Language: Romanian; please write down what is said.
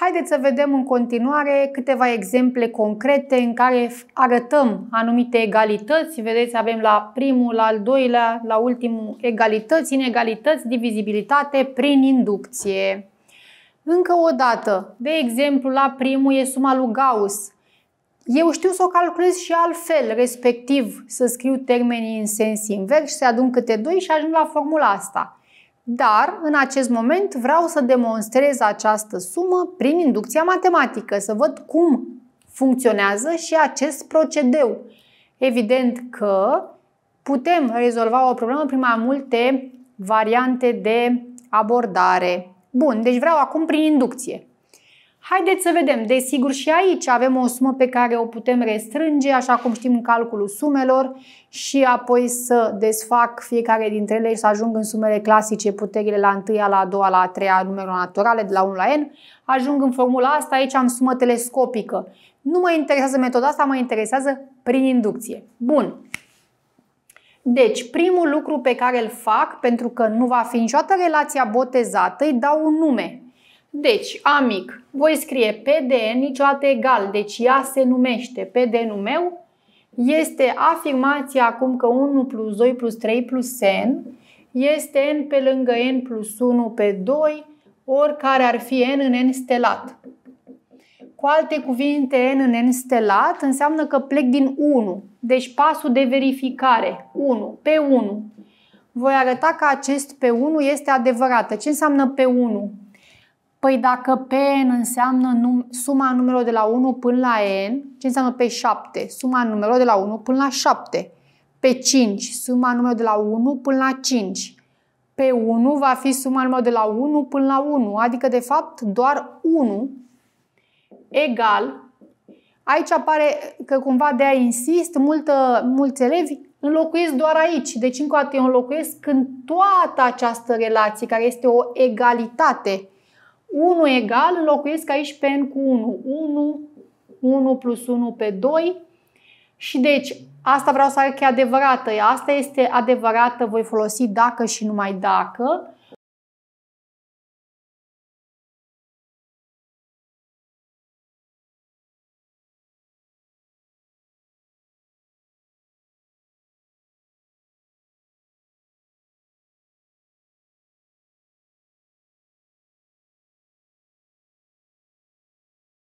Haideți să vedem în continuare câteva exemple concrete în care arătăm anumite egalități. Vedeți, avem la primul, la al doilea, la ultimul egalități, inegalități, divizibilitate prin inducție. Încă o dată, de exemplu, la primul e suma lui Gauss. Eu știu să o calculez și altfel, respectiv să scriu termenii în sens invers și să adun câte doi și ajung la formula asta. Dar, în acest moment, vreau să demonstrez această sumă prin inducția matematică, să văd cum funcționează și acest procedeu. Evident că putem rezolva o problemă prin mai multe variante de abordare. Bun, deci vreau acum prin inducție. Haideți să vedem. Desigur și aici avem o sumă pe care o putem restrânge, așa cum știm în calculul sumelor și apoi să desfac fiecare dintre ele și să ajung în sumele clasice puterile la 1, la 2, doua, la 3, treia, naturale, de la 1 la n. Ajung în formula asta, aici am sumă telescopică. Nu mă interesează metoda asta, mă interesează prin inducție. Bun. Deci, primul lucru pe care îl fac, pentru că nu va fi niciodată relația botezată, îi dau un nume. Deci, amic, voi scrie PD niciodată egal, deci ea se numește PD nu meu, este afirmația acum că 1 plus 2 plus 3 plus n este n pe lângă n plus 1 pe 2, oricare ar fi n în n stelat. Cu alte cuvinte, n în n stelat înseamnă că plec din 1, deci pasul de verificare, 1, pe 1. Voi arăta că acest pe 1 este adevărat. Ce înseamnă pe 1? Păi dacă Pn înseamnă num suma numelor de la 1 până la N, ce înseamnă P7? Suma numelor de la 1 până la 7. P5, suma numelor de la 1 până la 5. P1 va fi suma numelor de la 1 până la 1, adică de fapt doar 1 egal. Aici apare că cumva de a insist, multă, mulți elevi înlocuiesc doar aici. Deci încă o dată eu înlocuiesc când toată această relație, care este o egalitate, 1 egal, înlocuiesc aici pe n cu 1. 1, 1 plus 1 pe 2. Și deci, asta vreau să arăt că e adevărată. Asta este adevărată, voi folosi dacă și numai dacă.